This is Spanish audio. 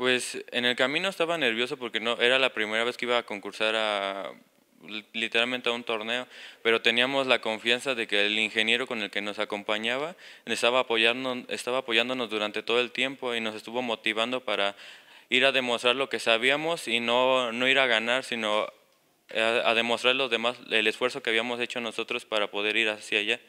Pues en el camino estaba nervioso porque no era la primera vez que iba a concursar a literalmente a un torneo, pero teníamos la confianza de que el ingeniero con el que nos acompañaba estaba, estaba apoyándonos durante todo el tiempo y nos estuvo motivando para ir a demostrar lo que sabíamos y no, no ir a ganar, sino a, demostrar los demás el esfuerzo que habíamos hecho nosotros para poder ir hacia allá.